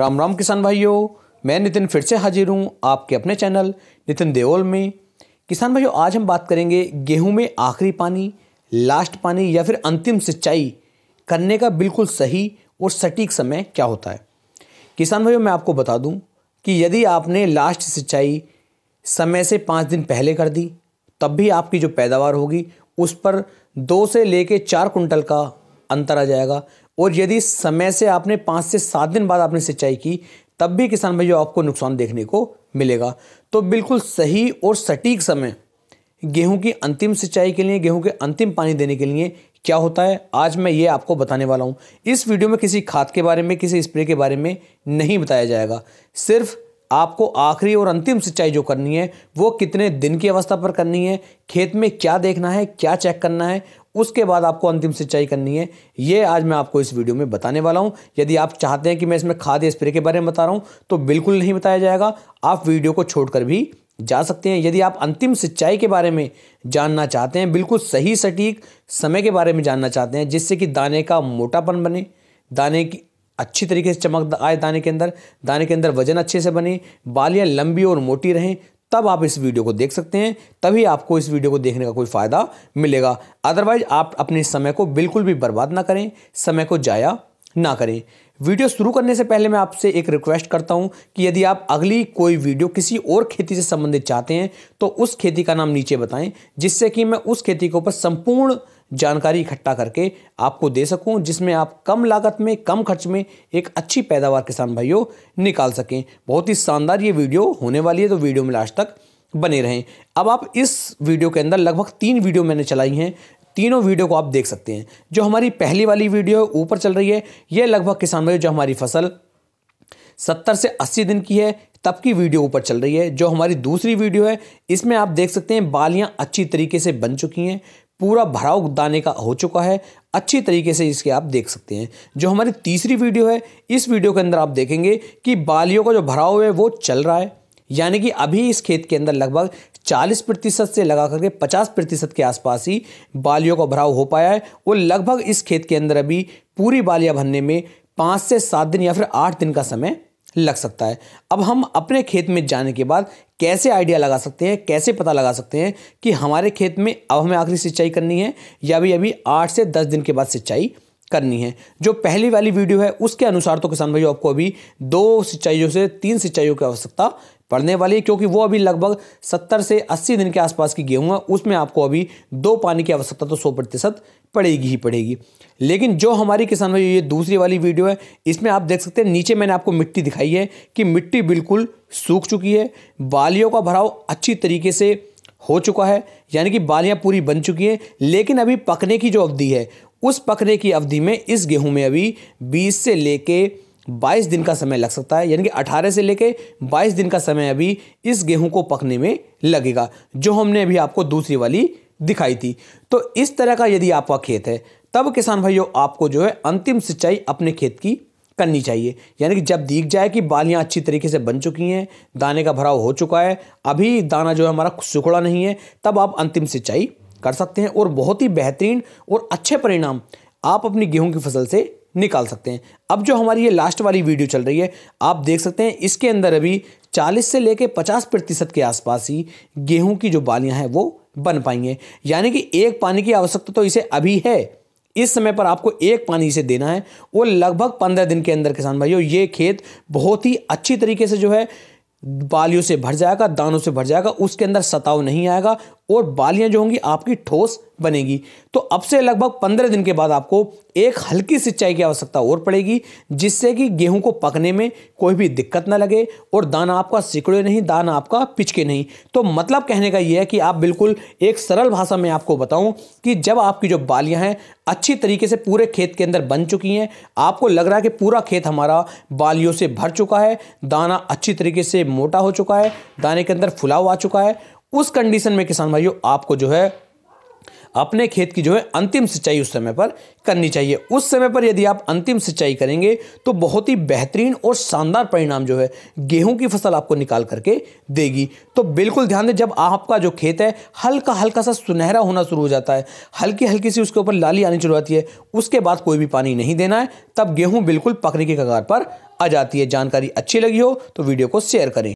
राम राम किसान भाइयों मैं नितिन फिर से हाजिर हूँ आपके अपने चैनल नितिन देओल में किसान भाइयों आज हम बात करेंगे गेहूँ में आखिरी पानी लास्ट पानी या फिर अंतिम सिंचाई करने का बिल्कुल सही और सटीक समय क्या होता है किसान भाइयों मैं आपको बता दूं कि यदि आपने लास्ट सिंचाई समय से पाँच दिन पहले कर दी तब भी आपकी जो पैदावार होगी उस पर दो से लेके चार कुंटल का अंतर आ जाएगा और यदि समय से आपने पाँच से सात दिन बाद आपने सिंचाई की तब भी किसान भाई आपको नुकसान देखने को मिलेगा तो बिल्कुल सही और सटीक समय गेहूं की अंतिम सिंचाई के लिए गेहूं के अंतिम पानी देने के लिए क्या होता है आज मैं ये आपको बताने वाला हूँ इस वीडियो में किसी खाद के बारे में किसी स्प्रे के बारे में नहीं बताया जाएगा सिर्फ आपको आखिरी और अंतिम सिंचाई जो करनी है वो कितने दिन की अवस्था पर करनी है खेत में क्या देखना है क्या चेक करना है उसके बाद आपको अंतिम सिंचाई करनी है ये आज मैं आपको इस वीडियो में बताने वाला हूँ यदि आप चाहते हैं कि मैं इसमें खाद स्प्रे के बारे में बता रहा हूँ तो बिल्कुल नहीं बताया जाएगा आप वीडियो को छोड़कर भी जा सकते हैं यदि आप अंतिम सिंचाई के बारे में जानना चाहते हैं बिल्कुल सही सटीक समय के बारे में जानना चाहते हैं जिससे कि दाने का मोटापन बने दाने की अच्छी तरीके से चमक आए दाने के अंदर दाने के अंदर वजन अच्छे से बने बालियाँ लंबी और मोटी रहें तब आप इस वीडियो को देख सकते हैं तभी आपको इस वीडियो को देखने का कोई फ़ायदा मिलेगा अदरवाइज आप अपने समय को बिल्कुल भी बर्बाद ना करें समय को जाया ना करें वीडियो शुरू करने से पहले मैं आपसे एक रिक्वेस्ट करता हूं कि यदि आप अगली कोई वीडियो किसी और खेती से संबंधित चाहते हैं तो उस खेती का नाम नीचे बताएं जिससे कि मैं उस खेती के ऊपर संपूर्ण जानकारी इकट्ठा करके आपको दे सकूं जिसमें आप कम लागत में कम खर्च में एक अच्छी पैदावार किसान भाइयों निकाल सकें बहुत ही शानदार ये वीडियो होने वाली है तो वीडियो में लास्ट तक बने रहें अब आप इस वीडियो के अंदर लगभग तीन वीडियो मैंने चलाई हैं तीनों वीडियो को आप देख सकते हैं जो हमारी पहली वाली वीडियो ऊपर चल रही है यह लगभग किसान भाइयों जो हमारी फसल सत्तर से अस्सी दिन की है तब की वीडियो ऊपर चल रही है जो हमारी दूसरी वीडियो है इसमें आप देख सकते हैं बालियाँ अच्छी तरीके से बन चुकी हैं पूरा भराव दाने का हो चुका है अच्छी तरीके से इसके आप देख सकते हैं जो हमारी तीसरी वीडियो है इस वीडियो के अंदर आप देखेंगे कि बालियों का जो भराव है वो चल रहा है यानी कि अभी इस खेत के अंदर लगभग 40 प्रतिशत से लगा करके 50 प्रतिशत के आसपास ही बालियों का भराव हो पाया है वो लगभग इस खेत के अंदर अभी पूरी बालियाँ भरने में पाँच से सात दिन या फिर आठ दिन का समय लग सकता है अब हम अपने खेत में जाने के बाद कैसे आइडिया लगा सकते हैं कैसे पता लगा सकते हैं कि हमारे खेत में अब हमें आखिरी सिंचाई करनी है या भी अभी आठ से दस दिन के बाद सिंचाई करनी है जो पहली वाली वीडियो है उसके अनुसार तो किसान भाइयों आपको अभी दो सिंचाइयों से तीन सिंचाइयों की आवश्यकता पड़ने वाली है क्योंकि वो अभी लगभग सत्तर से अस्सी दिन के आसपास की गेहूँ है उसमें आपको अभी दो पानी की आवश्यकता तो सौ प्रतिशत पड़ेगी ही पड़ेगी लेकिन जो हमारी किसान भाई ये दूसरी वाली वीडियो है इसमें आप देख सकते हैं नीचे मैंने आपको मिट्टी दिखाई है कि मिट्टी बिल्कुल सूख चुकी है बालियों का भराव अच्छी तरीके से हो चुका है यानी कि बालियाँ पूरी बन चुकी हैं लेकिन अभी पकने की जो अवधि है उस पकने की अवधि में इस गेहूं में अभी 20 से लेके 22 दिन का समय लग सकता है यानी कि 18 से लेके 22 दिन का समय अभी इस गेहूं को पकने में लगेगा जो हमने अभी आपको दूसरी वाली दिखाई थी तो इस तरह का यदि आपका खेत है तब किसान भाइयों आपको जो है अंतिम सिंचाई अपने खेत की करनी चाहिए यानी कि जब दिख जाए कि बालियाँ अच्छी तरीके से बन चुकी हैं दाने का भराव हो चुका है अभी दाना जो है हमारा सुखड़ा नहीं है तब आप अंतिम सिंचाई कर सकते हैं और बहुत ही बेहतरीन और अच्छे परिणाम आप अपनी गेहूं की फसल से निकाल सकते हैं अब जो हमारी ये लास्ट वाली वीडियो चल रही है आप देख सकते हैं इसके अंदर अभी 40 से लेके 50 प्रतिशत के आसपास ही गेहूं की जो बालियां हैं वो बन पाएंगे यानी कि एक पानी की आवश्यकता तो इसे अभी है इस समय पर आपको एक पानी इसे देना है और लगभग पंद्रह दिन के अंदर किसान भाइयों ये खेत बहुत ही अच्छी तरीके से जो है बालियों से भर जाएगा दानों से भर जाएगा उसके अंदर सताव नहीं आएगा और बालियां जो होंगी आपकी ठोस बनेगी तो अब से लगभग पंद्रह दिन के बाद आपको एक हल्की सिंचाई की आवश्यकता और पड़ेगी जिससे कि गेहूं को पकने में कोई भी दिक्कत ना लगे और दाना आपका सिकड़े नहीं दाना आपका पिचके नहीं तो मतलब कहने का यह है कि आप बिल्कुल एक सरल भाषा में आपको बताऊं कि जब आपकी जो बालियां हैं अच्छी तरीके से पूरे खेत के अंदर बन चुकी हैं आपको लग रहा है कि पूरा खेत हमारा बालियों से भर चुका है दाना अच्छी तरीके से मोटा हो चुका है दाने के अंदर फुलाव आ चुका है उस कंडीशन में किसान भाइयों आपको जो है अपने खेत की जो है अंतिम सिंचाई उस समय पर करनी चाहिए उस समय पर यदि आप अंतिम सिंचाई करेंगे तो बहुत ही बेहतरीन और शानदार परिणाम जो है गेहूं की फसल आपको निकाल करके देगी तो बिल्कुल ध्यान दें जब आपका जो खेत है हल्का हल्का सा सुनहरा होना शुरू हो जाता है हल्की हल्की सी उसके ऊपर लाली आनी शुरू होती है उसके बाद कोई भी पानी नहीं देना है तब गेहूँ बिल्कुल पकने के कगार पर आ जाती है जानकारी अच्छी लगी हो तो वीडियो को शेयर करें